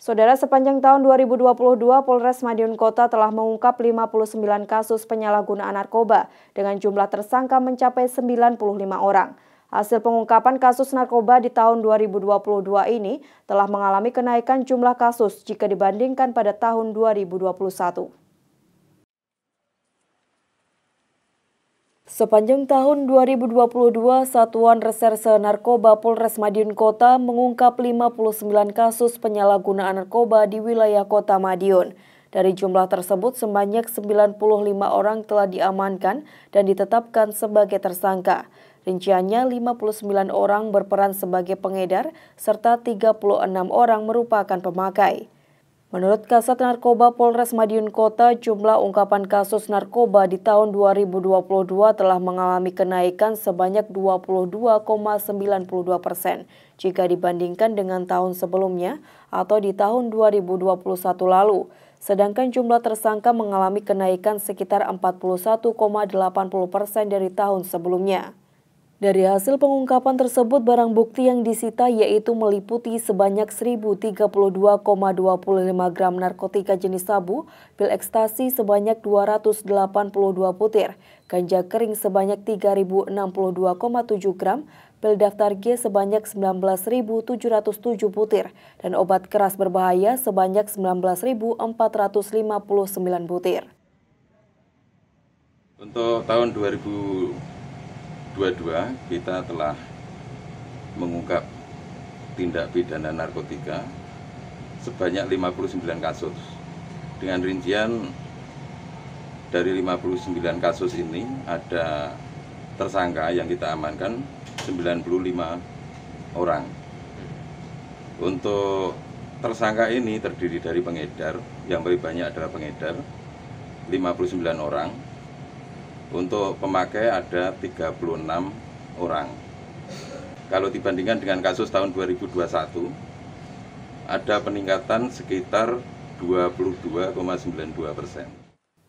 Saudara sepanjang tahun 2022, Polres Madiun Kota telah mengungkap 59 kasus penyalahgunaan narkoba dengan jumlah tersangka mencapai 95 orang. Hasil pengungkapan kasus narkoba di tahun 2022 ini telah mengalami kenaikan jumlah kasus jika dibandingkan pada tahun 2021. Sepanjang tahun 2022, Satuan Reserse Narkoba Polres Madiun Kota mengungkap 59 kasus penyalahgunaan narkoba di wilayah Kota Madiun. Dari jumlah tersebut, sebanyak 95 orang telah diamankan dan ditetapkan sebagai tersangka. Rinciannya 59 orang berperan sebagai pengedar serta 36 orang merupakan pemakai. Menurut Kasat Narkoba Polres Madiun Kota, jumlah ungkapan kasus narkoba di tahun 2022 telah mengalami kenaikan sebanyak 22,92 persen jika dibandingkan dengan tahun sebelumnya atau di tahun 2021 lalu. Sedangkan jumlah tersangka mengalami kenaikan sekitar 41,80 persen dari tahun sebelumnya. Dari hasil pengungkapan tersebut, barang bukti yang disita yaitu meliputi sebanyak 1032,25 gram narkotika jenis sabu, pil ekstasi sebanyak 282 butir, ganja kering sebanyak 3062,7 gram, pil daftar G sebanyak 19.707 butir, dan obat keras berbahaya sebanyak 19.459 butir. Untuk tahun 2000 dua kita telah mengungkap tindak pidana narkotika sebanyak 59 kasus. Dengan rincian dari 59 kasus ini ada tersangka yang kita amankan 95 orang. Untuk tersangka ini terdiri dari pengedar, yang paling banyak adalah pengedar 59 orang, untuk pemakai ada 36 orang. Kalau dibandingkan dengan kasus tahun 2021, ada peningkatan sekitar 22,92 persen.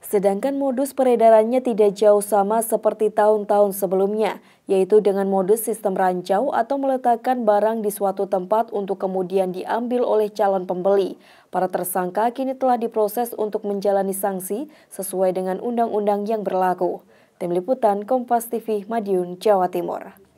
Sedangkan modus peredarannya tidak jauh sama seperti tahun-tahun sebelumnya, yaitu dengan modus sistem rancau atau meletakkan barang di suatu tempat untuk kemudian diambil oleh calon pembeli. Para tersangka kini telah diproses untuk menjalani sanksi sesuai dengan undang-undang yang berlaku. Tim Liputan Kompas TV Madiun, Jawa Timur.